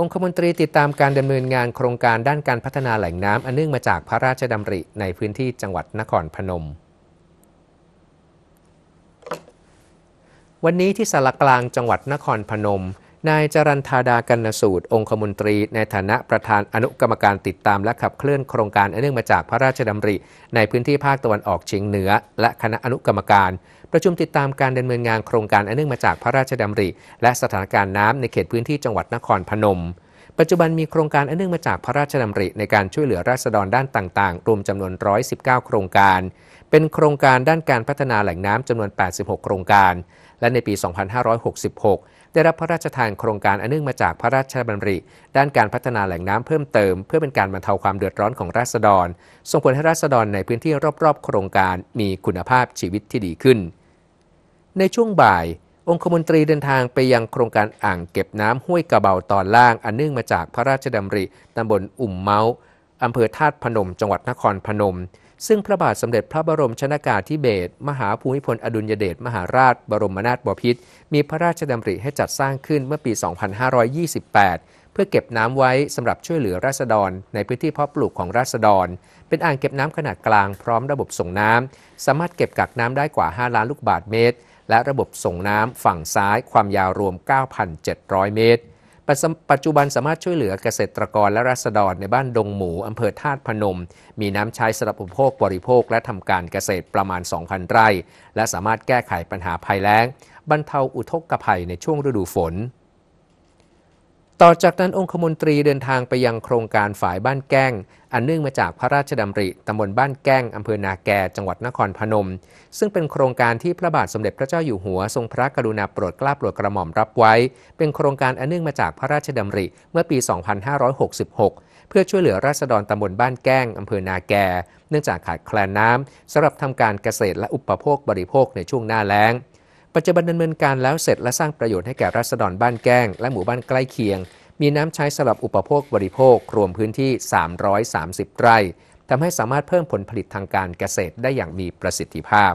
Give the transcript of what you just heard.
องคมนตรีติดตามการดำเนินงานโครงการด้านการพัฒนาแหล่งน้ำอันเนื่องมาจากพระราชดำริในพื้นที่จังหวัดนครพนม วันนี้ที่สารกลางจังหวัดนครพนมนายจรันธาดากันสูตรองคมนตรี ในฐานะประธานอนุกรรมการติดตามและขับเคลื่อนโครงการเนื่องมาจากพระราชดำริ ในพื้นที่ภาคตะวันออกเฉียงเหนือ และคณะอนุกรรมการ ประชุมติดตามการดำเนินงานโครงการเนื่องมาจากพระราชดำริ และสถานการณ์น้ำในเขตพื้นที่จังหวัดนครพนม ปัจจุบันมีโครงการอันเนื่องมาจากพระราชดำริในการช่วยเหลือราษฎรด้านต่างๆ รวมจำนวน 119 โครงการ เป็นโครงการด้านการพัฒนาแหล่งน้ำจำนวน 86 โครงการและในปี 2566 ได้รับพระราชทานโครงการอันเนื่องมาจากพระราชบัญญัิด้านการพัฒนาแหล่งน้ำเพิ่มเติม เพื่อเป็นการบรรเทาความเดือดร้อนของราษฎรส่งผลให้ราษฎรในพื้นที่รอบๆ โครงการมีคุณภาพชีวิตที่ดีขึ้น ในช่วงบ่าย องคมนตรีเดินทางไปยังโครงการอ่างเก็บน้ำห้วยกระเบาตอนล่างอันเนื่องมาจากพระราชดำริตำบลอุ่มเมาส์อำเภอธาตุพนม จังหวัดนครพนมซึ่งพระบาทสมเด็จพระบรมชนากาธิเบศรมหาภูมิพล อดุลยเดชมหาราชบรมนาถบพิตรมีพระราชดำริให้จัดสร้างขึ้นเมื่อปี 2528 เพื่อเก็บน้ำไว้สำหรับช่วยเหลือราษฎร ในพื้นที่เพาะปลูกของราษฎร เป็นอ่างเก็บน้ำขนาดกลางพร้อมระบบส่งน้ำ สามารถเก็บกักน้ำได้กว่า 5 ล้านลูกบาทเมตร และระบบส่งน้ำฝั่งซ้ายความยาวรวม 9,700 เมตรปัจจุบันสามารถช่วยเหลือเกษตรกรและราษฎรในบ้านดงหมู อำเภอธาตุพนม มีน้ำใช้สำหรับอุปโภคบริโภคและทำการเกษตรประมาณ 2,000 ไร่และสามารถแก้ไขปัญหาภัยแล้ง บรรเทาอุทกภัยในช่วงฤดูฝนต่อจากนั้นองคมนตรีเดินทางไปยังโครงการฝ่ายบ้านแก้งอันเนื่องมาจากพระราชดำริตำบลบ้านแก้งอำเภอนาแก จังหวัดนครพนม ซึ่งเป็นโครงการที่พระบาทสมเด็จพระเจ้าอยู่หัว ทรงพระกรุณาโปรดเกล้าโปรดกระหม่อมรับไว้ เป็นโครงการอันเนื่องมาจากพระราชดำริเมื่อปี 2566 เพื่อช่วยเหลือราษฎรตำบลบ้านแก้งอำเภอนาแก เนื่องจากขาดแคลนน้ำสำหรับทำการเกษตรและอุปโภคบริโภคในช่วงหน้าแล้งปัจจุบันดำเนินการแล้วเสร็จและสร้างประโยชน์ให้แก่รัษฎรบ้านแก้งและหมู่บ้านใกล้เคียงมีน้ำใช้สำหรับอุปโภคบริโภครวมพื้นที่ 330 ไร่ทำให้สามารถเพิ่มผลผลิตทางการเกษตรได้อย่างมีประสิทธิภาพ